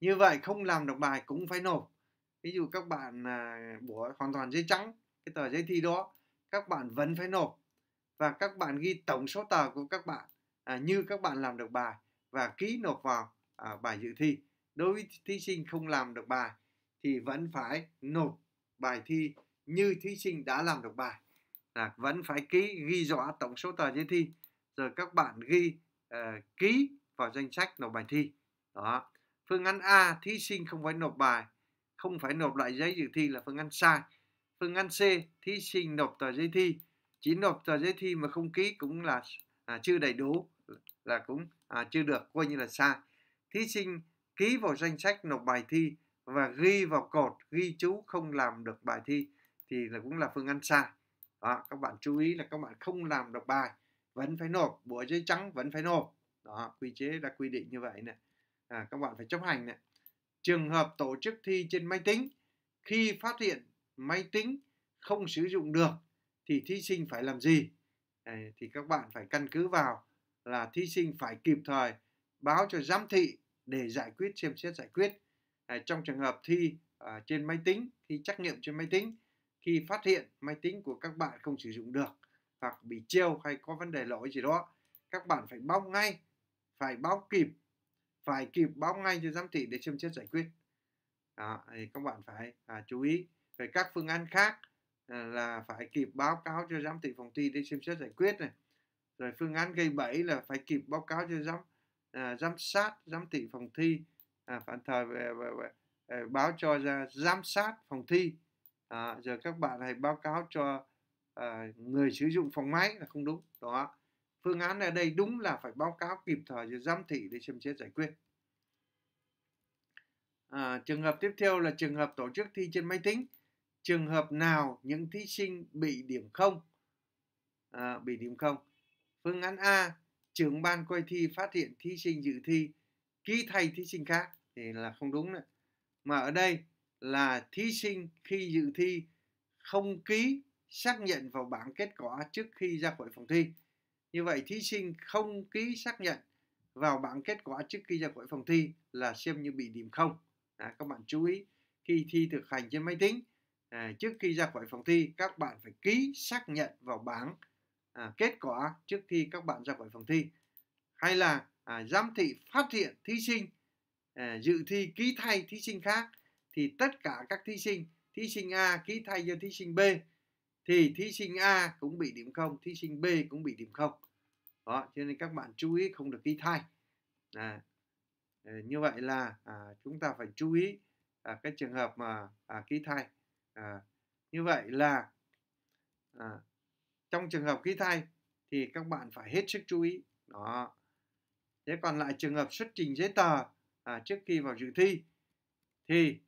như vậy không làm được bài cũng phải nộp ví dụ các bạn à, bủa hoàn toàn giấy trắng cái tờ giấy thi đó các bạn vẫn phải nộp và các bạn ghi tổng số tờ của các bạn à, như các bạn làm được bài và ký nộp vào à, bài dự thi đối với thí sinh không làm được bài thì vẫn phải nộp bài thi như thí sinh đã làm được bài là vẫn phải ký ghi rõ tổng số tờ dự thi rồi các bạn ghi uh, ký vào danh sách nộp bài thi đó phương án A thí sinh không phải nộp bài không phải nộp lại giấy dự thi là phương án sai Phương án C, thí sinh nộp tờ giấy thi, chỉ nộp tờ giấy thi mà không ký cũng là à, chưa đầy đủ là cũng à, chưa được coi như là sai. Thí sinh ký vào danh sách nộp bài thi và ghi vào cột ghi chú không làm được bài thi thì là cũng là phương án sai. Đó, các bạn chú ý là các bạn không làm được bài vẫn phải nộp bữa giấy trắng vẫn phải nộp đó quy chế đã quy định như vậy nè à, các bạn phải chấp hành nè trường hợp tổ chức thi trên máy tính khi phát hiện máy tính không sử dụng được thì thí sinh phải làm gì thì các bạn phải căn cứ vào là thí sinh phải kịp thời báo cho giám thị để giải quyết xem xét giải quyết trong trường hợp thi trên máy tính khi trắc nghiệm trên máy tính khi phát hiện máy tính của các bạn không sử dụng được hoặc bị treo hay có vấn đề lỗi gì đó các bạn phải báo ngay phải báo kịp phải kịp báo ngay cho giám thị để xem xét giải quyết đó, thì các bạn phải à, chú ý phải các phương án khác à, là phải kịp báo cáo cho giám thị phòng thi để xem xét giải quyết này rồi phương án gây bẫy là phải kịp báo cáo cho giám à, giám sát giám thị phòng thi à, phản thời về, về, về, về, báo cho ra giám sát phòng thi à, giờ các bạn hãy báo cáo cho à, người sử dụng phòng máy là không đúng đó phương án ở đây đúng là phải báo cáo kịp thời cho giám thị để xem xét giải quyết à, trường hợp tiếp theo là trường hợp tổ chức thi trên máy tính trường hợp nào những thí sinh bị điểm không à, bị điểm không phương án a trưởng ban coi thi phát hiện thí sinh dự thi ký thay thí sinh khác thì là không đúng nữa. mà ở đây là thí sinh khi dự thi không ký xác nhận vào bảng kết quả trước khi ra khỏi phòng thi như vậy thí sinh không ký xác nhận vào bảng kết quả trước khi ra khỏi phòng thi là xem như bị điểm không à, các bạn chú ý khi thi thực hành trên máy tính à, trước khi ra khỏi phòng thi các bạn phải ký xác nhận vào bảng à, kết quả trước khi các bạn ra khỏi phòng thi hay là à, giám thị phát hiện thí sinh à, dự thi ký thay thí sinh khác thì tất cả các thí sinh thí sinh A ký thay cho thí sinh B thì thí sinh A cũng bị điểm không thí sinh B cũng bị điểm không đó cho nên các bạn chú ý không được ký thay à, à như vậy là à, chúng ta phải chú ý à, cái trường hợp mà à, ký thay à, như vậy là à, trong trường hợp ký thay thì các bạn phải hết sức chú ý đó thế còn lại trường hợp xuất trình giấy tờ à, trước khi vào dự thi thì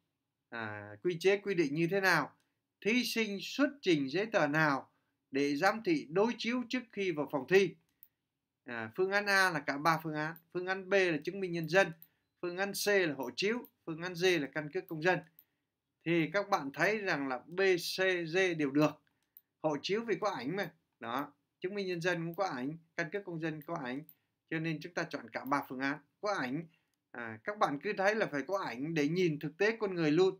à, quy chế quy định như thế nào thí sinh xuất trình giấy tờ nào để giám thị đối chiếu trước khi vào phòng thi à, phương án A là cả ba phương án phương án B là chứng minh nhân dân phương án C là hộ chiếu phương án D là căn cước công dân thì các bạn thấy rằng là BCD đều được hộ chiếu vì có ảnh mà đó chứng minh nhân dân cũng có ảnh căn cước công dân có ảnh cho nên chúng ta chọn cả ba phương án có ảnh à, các bạn cứ thấy là phải có ảnh để nhìn thực tế con người luôn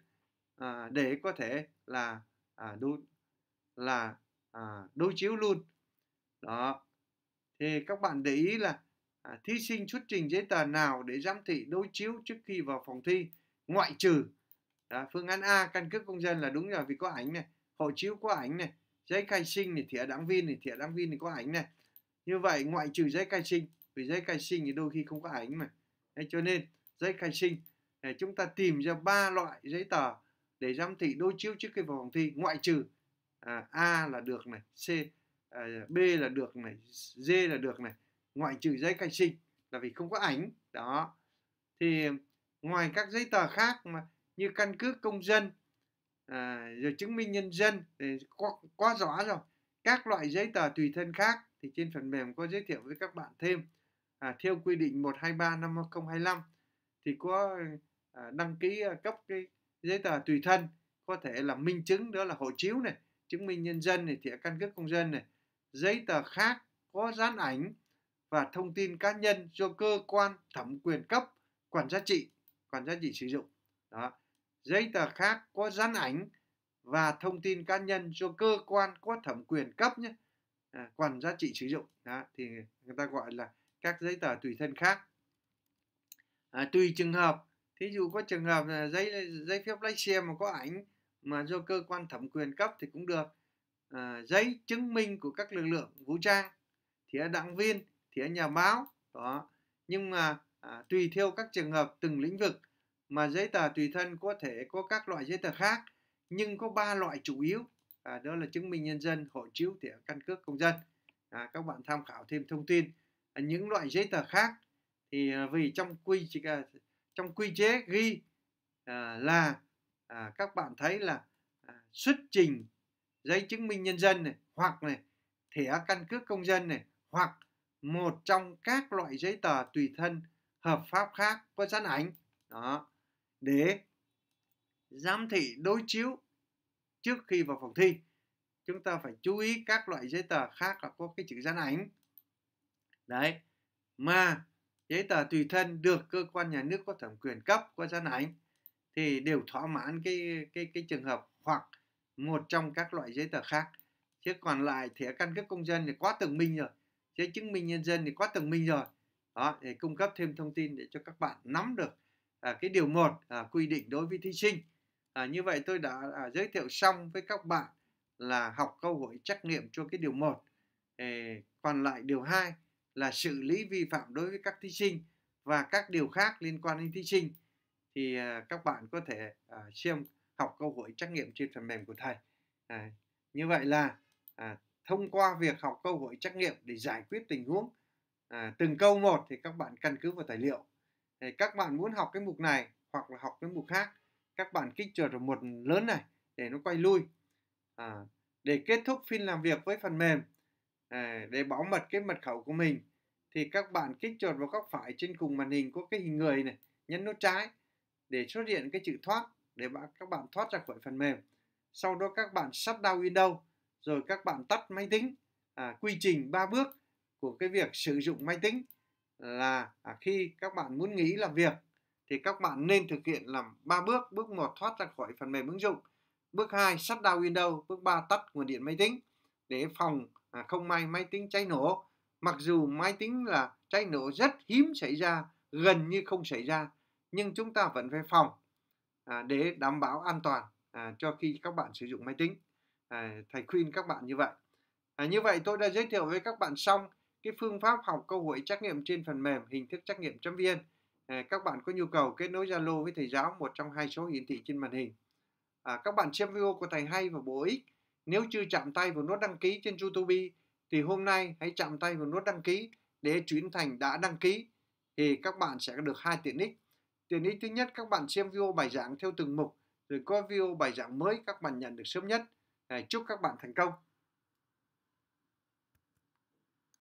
à, để có thể là à, đối là à, đối chiếu luôn đó thì các bạn để ý là à, thí sinh xuất trình giấy tờ nào để giám thị đối chiếu trước khi vào phòng thi ngoại trừ đó, à, phương án A căn cước công dân là đúng rồi vì có ảnh này hộ chiếu có ảnh này giấy khai sinh thì thẻ đảng viên thì thẻ đảng viên thì có ảnh này như vậy ngoại trừ giấy khai sinh vì giấy khai sinh thì đôi khi không có ảnh mà Đấy, cho nên giấy khai sinh để chúng ta tìm ra ba loại giấy tờ để giám thị đối chiếu trước cái vòng thi ngoại trừ à, a là được này c à, b là được này d là được này ngoại trừ giấy khai sinh là vì không có ảnh đó thì ngoài các giấy tờ khác mà như căn cước công dân à, rồi chứng minh nhân dân thì quá, quá rõ rồi các loại giấy tờ tùy thân khác thì trên phần mềm có giới thiệu với các bạn thêm à, theo quy định 123 năm 2025 thì có à, đăng ký à, cấp cái giấy tờ tùy thân có thể là minh chứng đó là hộ chiếu này chứng minh nhân dân này thẻ căn cước công dân này giấy tờ khác có dán ảnh và thông tin cá nhân do cơ quan thẩm quyền cấp quản giá trị quản giá trị sử dụng đó giấy tờ khác có dán ảnh và thông tin cá nhân cho cơ quan có thẩm quyền cấp nhé à, còn giá trị sử dụng đó, thì người ta gọi là các giấy tờ tùy thân khác à, tùy trường hợp thí dụ có trường hợp là giấy giấy phép lái xe mà có ảnh mà do cơ quan thẩm quyền cấp thì cũng được à, giấy chứng minh của các lực lượng vũ trang thỉa đảng viên thỉa nhà báo đó nhưng mà à, tùy theo các trường hợp từng lĩnh vực mà giấy tờ tùy thân có thể có các loại giấy tờ khác nhưng có ba loại chủ yếu à, đó là chứng minh nhân dân hộ chiếu thẻ căn cước công dân à, các bạn tham khảo thêm thông tin à, những loại giấy tờ khác thì à, vì trong quy à, trong quy chế ghi à, là à, các bạn thấy là à, xuất trình giấy chứng minh nhân dân này hoặc này thẻ căn cước công dân này hoặc một trong các loại giấy tờ tùy thân hợp pháp khác có sẵn ảnh đó để giám thị đối chiếu trước khi vào phòng thi chúng ta phải chú ý các loại giấy tờ khác là có cái chữ dán ảnh đấy mà giấy tờ tùy thân được cơ quan nhà nước có thẩm quyền cấp có dán ảnh thì đều thỏa mãn cái cái cái trường hợp hoặc một trong các loại giấy tờ khác chứ còn lại thẻ căn cước công dân thì quá tường minh rồi giấy chứng minh nhân dân thì quá tường minh rồi đó để cung cấp thêm thông tin để cho các bạn nắm được à, cái điều 1 à, quy định đối với thí sinh. À, như vậy tôi đã à, giới thiệu xong với các bạn là học câu hỏi trắc nghiệm cho cái điều 1. Ê, còn lại điều 2 là xử lý vi phạm đối với các thí sinh và các điều khác liên quan đến thí sinh thì à, các bạn có thể à, xem học câu hỏi trắc nghiệm trên phần mềm của thầy. À, như vậy là à, thông qua việc học câu hỏi trắc nghiệm để giải quyết tình huống à, từng câu một thì các bạn căn cứ vào tài liệu thì các bạn muốn học cái mục này hoặc là học cái mục khác các bạn kích chuột ở một lớn này để nó quay lui à, để kết thúc phiên làm việc với phần mềm à, để bảo mật cái mật khẩu của mình thì các bạn kích chuột vào góc phải trên cùng màn hình có cái hình người này nhấn nút trái để xuất hiện cái chữ thoát để các bạn thoát ra khỏi phần mềm sau đó các bạn shut đau Windows rồi các bạn tắt máy tính à, quy trình 3 bước của cái việc sử dụng máy tính là à, khi các bạn muốn nghĩ làm việc thì các bạn nên thực hiện làm ba bước. Bước một thoát ra khỏi phần mềm ứng dụng. Bước 2 shut down Windows. Bước 3 tắt nguồn điện máy tính để phòng à, không may máy tính cháy nổ. Mặc dù máy tính là cháy nổ rất hiếm xảy ra, gần như không xảy ra, nhưng chúng ta vẫn phải phòng à, để đảm bảo an toàn cho khi các bạn sử dụng máy tính. thầy khuyên các bạn như vậy. như vậy tôi đã giới thiệu với các bạn xong cái phương pháp học câu hỏi trắc nghiệm trên phần mềm hình thức trắc nghiệm chấm viên. À, các bạn có nhu cầu kết nối Zalo với thầy giáo một trong hai số hiển thị trên màn hình. À, các bạn xem video của thầy hay và bổ ích. Nếu chưa chạm tay vào nút đăng ký trên YouTube thì hôm nay hãy chạm tay vào nút đăng ký để chuyển thành đã đăng ký thì các bạn sẽ được hai tiện ích. Tiện ích thứ nhất các bạn xem video bài giảng theo từng mục rồi có video bài giảng mới các bạn nhận được sớm nhất. À, chúc các bạn thành công.